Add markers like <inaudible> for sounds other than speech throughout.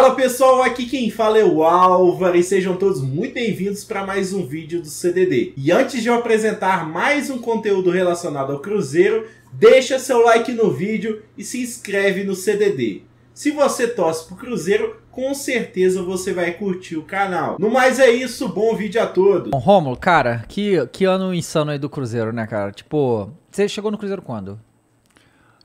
Fala pessoal, aqui quem fala é o Álvaro e sejam todos muito bem-vindos para mais um vídeo do CDD. E antes de eu apresentar mais um conteúdo relacionado ao Cruzeiro, deixa seu like no vídeo e se inscreve no CDD. Se você torce pro Cruzeiro, com certeza você vai curtir o canal. No mais é isso, bom vídeo a todos. Bom, Romulo, cara, que, que ano insano aí do Cruzeiro, né, cara? Tipo, você chegou no Cruzeiro quando?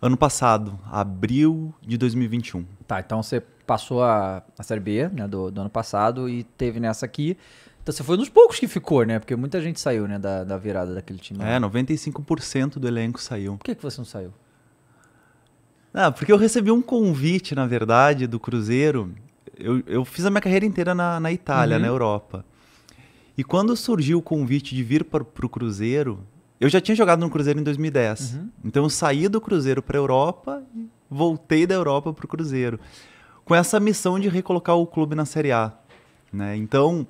Ano passado, abril de 2021. Tá, então você passou a, a Série B né, do, do ano passado e teve nessa aqui. Então você foi um dos poucos que ficou, né? Porque muita gente saiu, né, da, da virada daquele time. Né? É, 95% do elenco saiu. Por que, que você não saiu? Ah, porque eu recebi um convite, na verdade, do Cruzeiro. Eu, eu fiz a minha carreira inteira na, na Itália, uhum. na Europa. E quando surgiu o convite de vir para o Cruzeiro, eu já tinha jogado no Cruzeiro em 2010. Uhum. Então eu saí do Cruzeiro para a Europa e voltei da Europa para o Cruzeiro com essa missão de recolocar o clube na Série A. Né? Então,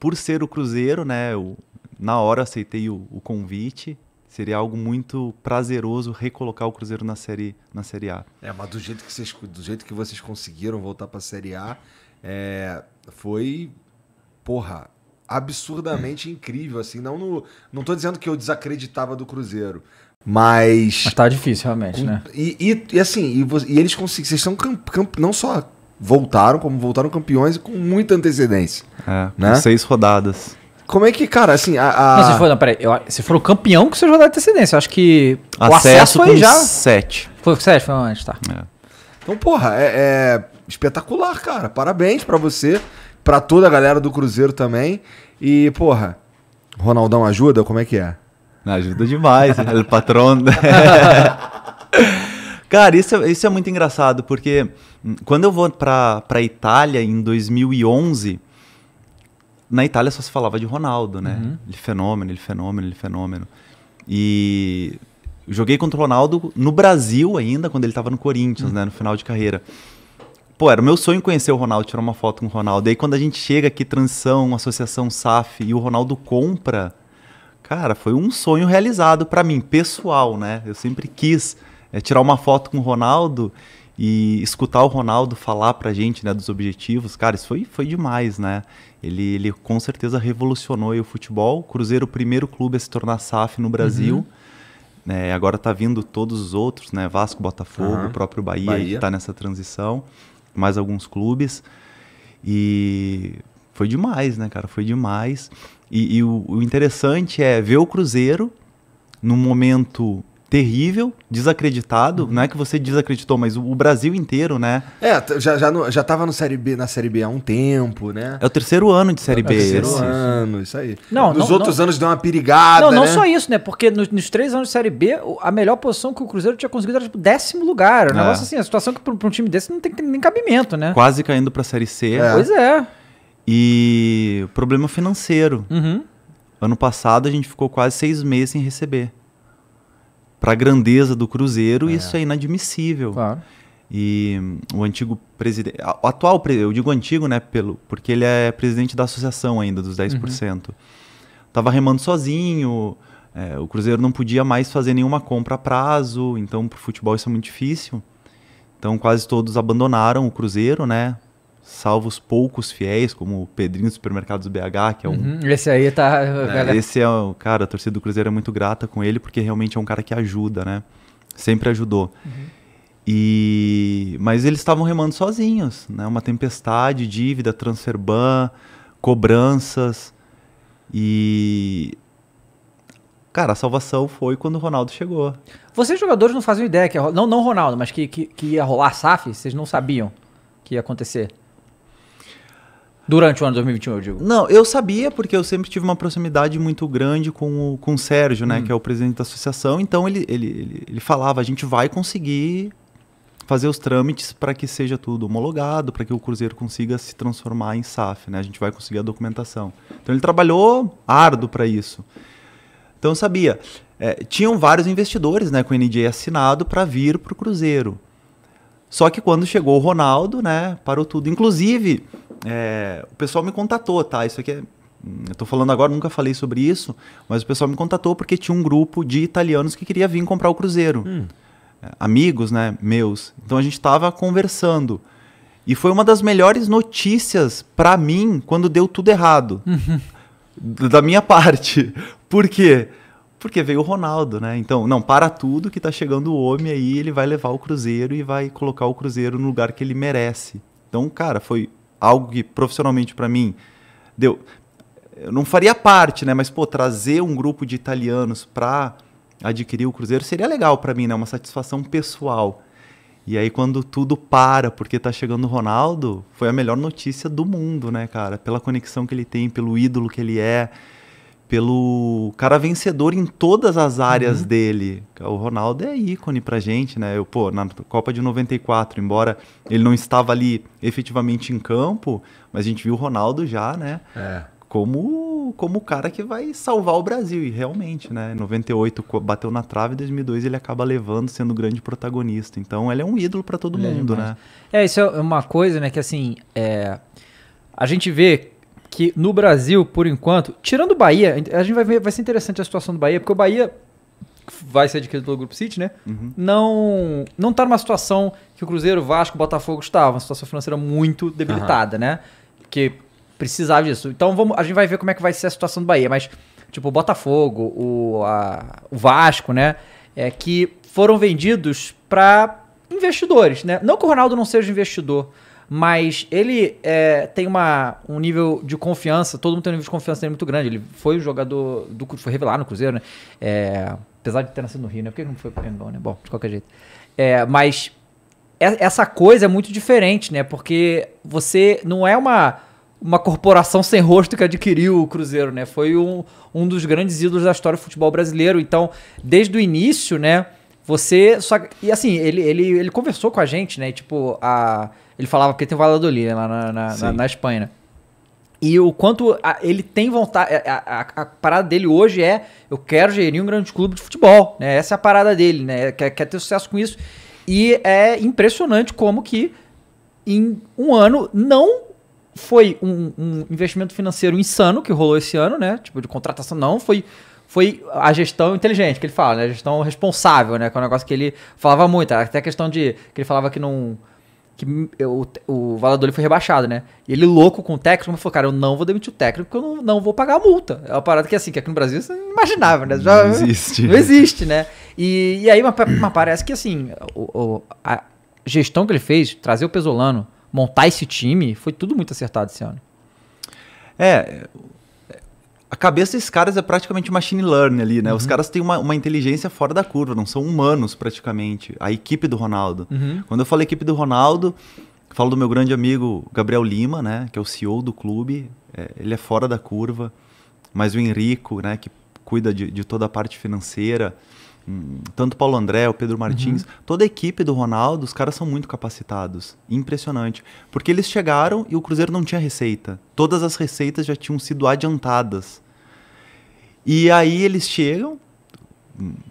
por ser o Cruzeiro, né, eu, na hora aceitei o, o, convite. Seria algo muito prazeroso recolocar o Cruzeiro na série, na série A. É, mas do jeito que vocês, do jeito que vocês conseguiram voltar para a Série A, é, foi, porra, absurdamente incrível. Assim, não, no, não tô dizendo que eu desacreditava do Cruzeiro, mas. Mas tá difícil, realmente, né? E, e, e assim, e, e eles conseguem. Vocês são camp, camp, não só voltaram, como voltaram campeões com muita antecedência. É, né? seis rodadas. Como é que, cara, assim, a. a... Não, você não, peraí, eu, você foi o campeão com seis rodadas de antecedência. Eu acho que. Acesso o acesso foi já. Sete. Foi sete, foi antes, tá. É. Então, porra, é, é espetacular, cara. Parabéns para você, para toda a galera do Cruzeiro também. E, porra, Ronaldão ajuda? Como é que é? ajuda demais, né? o patrão. Né? <laughs> Cara, isso, é, isso é muito engraçado, porque hum, quando eu vou pra, Itália em 2011, na Itália só se falava de Ronaldo, né? Uhum. Ele fenômeno, ele fenômeno, ele fenômeno. E joguei contra o Ronaldo no Brasil ainda, quando ele tava no Corinthians, uhum. né? No final de carreira. Pô, era o meu sonho conhecer o Ronaldo, tirar uma foto com o Ronaldo. E aí quando a gente chega aqui, transição, associação SAF, e o Ronaldo compra Cara, foi um sonho realizado para mim, pessoal, né? Eu sempre quis é, tirar uma foto com o Ronaldo e escutar o Ronaldo falar pra gente, né, dos objetivos. Cara, isso foi, foi demais, né? Ele, ele com certeza revolucionou o futebol. Cruzeiro, o primeiro clube a se tornar SAF no Brasil. Uhum. É, agora tá vindo todos os outros, né? Vasco, Botafogo, uhum. o próprio Bahia, Bahia, que tá nessa transição. Mais alguns clubes. E foi demais, né, cara? Foi demais. E, e o, o interessante é ver o Cruzeiro num momento terrível, desacreditado. Uhum. Não é que você desacreditou, mas o, Brasil inteiro, né? É, já, já, no, já tava no série B, na Série B há um tempo, né? É o terceiro ano de Série é B. terceiro esse. ano, isso aí. Não, Nos não, outros não. anos deu uma perigada, Não, não né? só isso, né? Porque nos, nos, três anos de Série B, a melhor posição que o Cruzeiro tinha conseguido era, tipo, décimo lugar. Um é. negócio assim, a situação que pra, um time desse não tem nem cabimento, né? Quase caindo pra Série C. É. Pois é. E problema financeiro. Uhum. Ano passado a gente ficou quase seis meses sem receber. Para a grandeza do Cruzeiro, é. isso é inadmissível. Claro. E hum, o antigo presidente. O atual, eu digo antigo, né? Pelo, porque ele é presidente da associação ainda, dos 10%. Uhum. Tava remando sozinho, é, o Cruzeiro não podia mais fazer nenhuma compra a prazo, então para o futebol isso é muito difícil. Então quase todos abandonaram o Cruzeiro, né? salvo os poucos fiéis, como o Pedrinho do Supermercados BH, que é um. Uhum, esse aí tá. É, esse é o. Cara, a torcida do Cruzeiro é muito grata com ele, porque realmente é um cara que ajuda, né? Sempre ajudou. Uhum. E mas eles estavam remando sozinhos, né? Uma tempestade, dívida, transferban cobranças e cara, a salvação foi quando o Ronaldo chegou. Vocês jogadores não faziam ideia que ia... não não Ronaldo, mas que, que, que ia rolar SAF, vocês não sabiam que ia acontecer. Durante o ano de 2021, eu digo. Não, eu sabia porque eu sempre tive uma proximidade muito grande com o, com o Sérgio, né? Hum. Que é o presidente da associação. Então ele, ele, ele, ele falava, a gente vai conseguir fazer os trâmites para que seja tudo homologado, para que o Cruzeiro consiga se transformar em SAF, né? A gente vai conseguir a documentação. Então ele trabalhou árduo para isso. Então eu sabia. É, tinham vários investidores, né, com o NDA assinado para vir para o Cruzeiro. Só que quando chegou o Ronaldo, né, parou tudo. Inclusive, é, o pessoal me contatou, tá? Isso aqui é. Eu tô falando agora, nunca falei sobre isso, mas o pessoal me contatou porque tinha um grupo de italianos que queria vir comprar o Cruzeiro. Hum. É, amigos, né? Meus. Então a gente tava conversando. E foi uma das melhores notícias para mim quando deu tudo errado. Uhum. Da minha parte. Por quê? Porque veio o Ronaldo, né? Então, não, para tudo que tá chegando o homem aí, ele vai levar o Cruzeiro e vai colocar o Cruzeiro no lugar que ele merece. Então, cara, foi algo que profissionalmente para mim deu. Eu não faria parte, né? Mas, pô, trazer um grupo de italianos para adquirir o Cruzeiro seria legal para mim, né? Uma satisfação pessoal. E aí, quando tudo para, porque tá chegando o Ronaldo, foi a melhor notícia do mundo, né, cara? Pela conexão que ele tem, pelo ídolo que ele é pelo cara vencedor em todas as áreas uhum. dele. O Ronaldo é ícone pra gente, né? Eu, pô, na Copa de 94, embora ele não estava ali efetivamente em campo, mas a gente viu o Ronaldo já, né? É. Como como o cara que vai salvar o Brasil e realmente, né? 98 bateu na trave, 2002 ele acaba levando, sendo o grande protagonista. Então, ele é um ídolo para todo é mundo, né? É, isso é uma coisa, né, que assim, é... a gente vê que no Brasil, por enquanto, tirando o Bahia, a gente vai ver, vai ser interessante a situação do Bahia, porque o Bahia vai ser adquirido pelo Grupo City, né? Uhum. Não não tá numa situação que o Cruzeiro, Vasco, Botafogo estavam, uma situação financeira muito debilitada, uhum. né? porque precisava disso. Então vamos, a gente vai ver como é que vai ser a situação do Bahia, mas tipo o Botafogo, o, a, o Vasco, né? É que foram vendidos para investidores, né? Não que o Ronaldo não seja investidor, mas ele é, tem uma, um nível de confiança, todo mundo tem um nível de confiança dele muito grande. Ele foi o jogador do foi revelado no Cruzeiro, né? É, apesar de ter nascido no Rio, né? Por que não foi pro Pernambuco, né? Bom, de qualquer jeito. É, mas essa coisa é muito diferente, né? Porque você não é uma uma corporação sem rosto que adquiriu o Cruzeiro, né? Foi um, um dos grandes ídolos da história do futebol brasileiro. Então, desde o início, né? Você só. E assim, ele, ele, ele conversou com a gente, né? tipo, a ele falava, que tem o Valladolid né, lá na, na, na, na Espanha, né? E o quanto a, ele tem vontade. A, a, a, parada dele hoje é: eu quero gerir um grande clube de futebol. Né? Essa é a parada dele, né? Quer, quer ter sucesso com isso. E é impressionante como que em um ano não foi um, um investimento financeiro insano que rolou esse ano, né? Tipo, de contratação, não. Foi foi a gestão inteligente que ele fala, né? A gestão responsável, né? Que é um negócio que ele falava muito. Até a questão de. que ele falava que não que eu, o Valladolid foi rebaixado, né? E ele louco com o técnico, falou, cara, eu não vou demitir o técnico porque eu não, não vou pagar a multa. É uma parada que, assim, que aqui no Brasil você não imaginava, né? Já, não existe. Não existe, né? E, e aí, mas, mas parece que, assim, o, o, a gestão que ele fez, trazer o Pesolano, montar esse time, foi tudo muito acertado esse ano. É, a cabeça desses caras é praticamente machine learning ali, né? Uhum. Os caras têm uma, uma inteligência fora da curva, não são humanos praticamente. A equipe do Ronaldo. Uhum. Quando eu falo equipe do Ronaldo, falo do meu grande amigo Gabriel Lima, né? Que é o CEO do clube. É, ele é fora da curva. Mas o Henrico, né? Que cuida de, de toda a parte financeira tanto Paulo André, o Pedro Martins, uhum. toda a equipe do Ronaldo, os caras são muito capacitados. Impressionante. Porque eles chegaram e o Cruzeiro não tinha receita. Todas as receitas já tinham sido adiantadas. E aí eles chegam,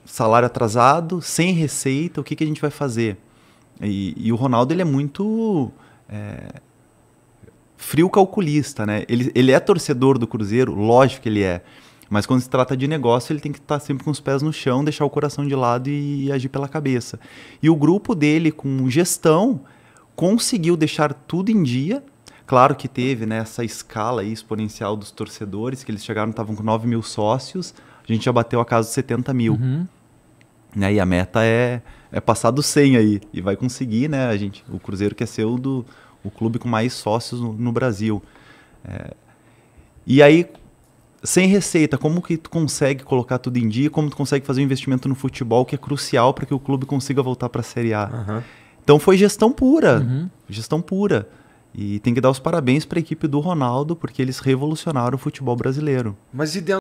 salário atrasado, sem receita, o que, que a gente vai fazer? E, e o Ronaldo ele é muito é, frio calculista, né? Ele, ele é torcedor do Cruzeiro, lógico que ele é. Mas quando se trata de negócio, ele tem que estar sempre com os pés no chão, deixar o coração de lado e agir pela cabeça. E o grupo dele, com gestão, conseguiu deixar tudo em dia. Claro que teve né, essa escala exponencial dos torcedores, que eles chegaram, estavam com 9 mil sócios, a gente já bateu a casa de 70 mil. Uhum. Né, e a meta é, é passar dos 100 aí. E vai conseguir, né? A gente, o Cruzeiro quer é ser o, do, o clube com mais sócios no, no Brasil. É, e aí, sem receita, como que tu consegue colocar tudo em dia, como tu consegue fazer um investimento no futebol que é crucial para que o clube consiga voltar para a Série A. Uhum. Então foi gestão pura, uhum. gestão pura. E tem que dar os parabéns para a equipe do Ronaldo, porque eles revolucionaram o futebol brasileiro. Mas e dentro